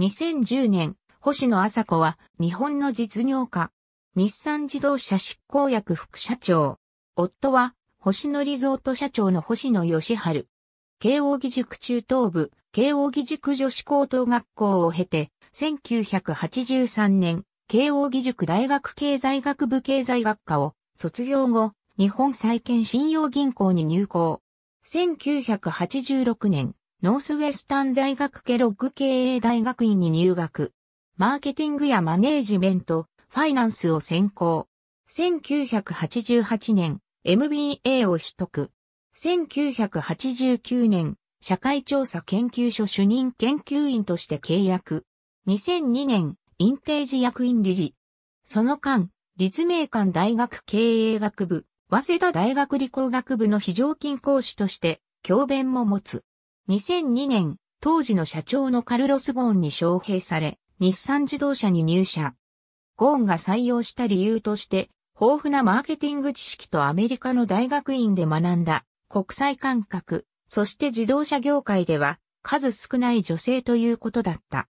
2010年、星野麻子は日本の実業家。日産自動車執行役副社長。夫は星野リゾート社長の星野義春。慶応義塾中等部、慶応義塾女子高等学校を経て、1983年、慶応義塾大学経済学部経済学科を卒業後、日本債券信用銀行に入行。1986年、ノースウェスタン大学ケロッグ経営大学院に入学。マーケティングやマネージメント、ファイナンスを専攻。1988年、MBA を取得。1989年、社会調査研究所主任研究員として契約。2002年、インテージ役員理事。その間、立命館大学経営学部、早稲田大学理工学部の非常勤講師として、教鞭も持つ。2002年、当時の社長のカルロス・ゴーンに招聘され、日産自動車に入社。ゴーンが採用した理由として、豊富なマーケティング知識とアメリカの大学院で学んだ国際感覚、そして自動車業界では数少ない女性ということだった。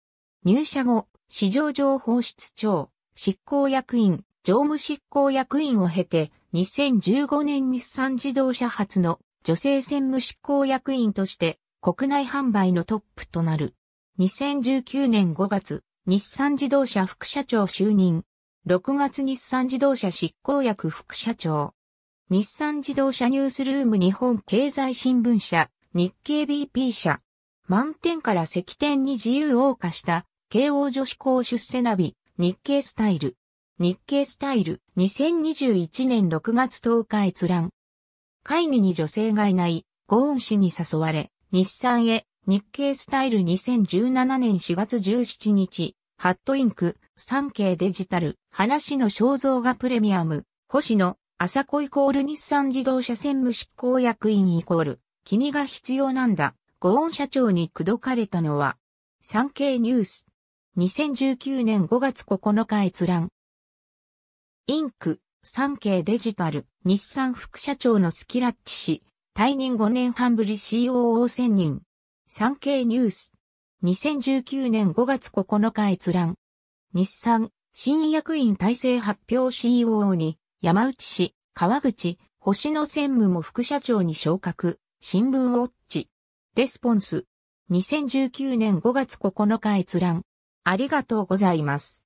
入社後、市場情報室長、執行役員、常務執行役員を経て、2015年日産自動車発の女性専務執行役員として国内販売のトップとなる。2019年5月、日産自動車副社長就任。6月日産自動車執行役副社長。日産自動車ニュースルーム日本経済新聞社、日経 BP 社。満点から石点に自由謳歌した、慶応女子校出世ナビ、日経スタイル。日経スタイル、2021年6月10日閲覧。会議に女性がいない、ゴーン氏に誘われ、日産へ、日経スタイル2017年4月17日、ハットインク、産経デジタル、話の肖像画プレミアム、星野、朝子イコール日産自動車専務執行役員イコール、君が必要なんだ、ゴーン社長に口説かれたのは、産経ニュース。2019年5月9日閲覧。インク、産経デジタル、日産副社長のスキラッチ氏、退任5年半ぶり COO 選任。産経ニュース。2019年5月9日閲覧。日産、新役員体制発表 COO に、山内氏、川口、星野専務も副社長に昇格。新聞ウォッチ。レスポンス。2019年5月9日閲覧。ありがとうございます。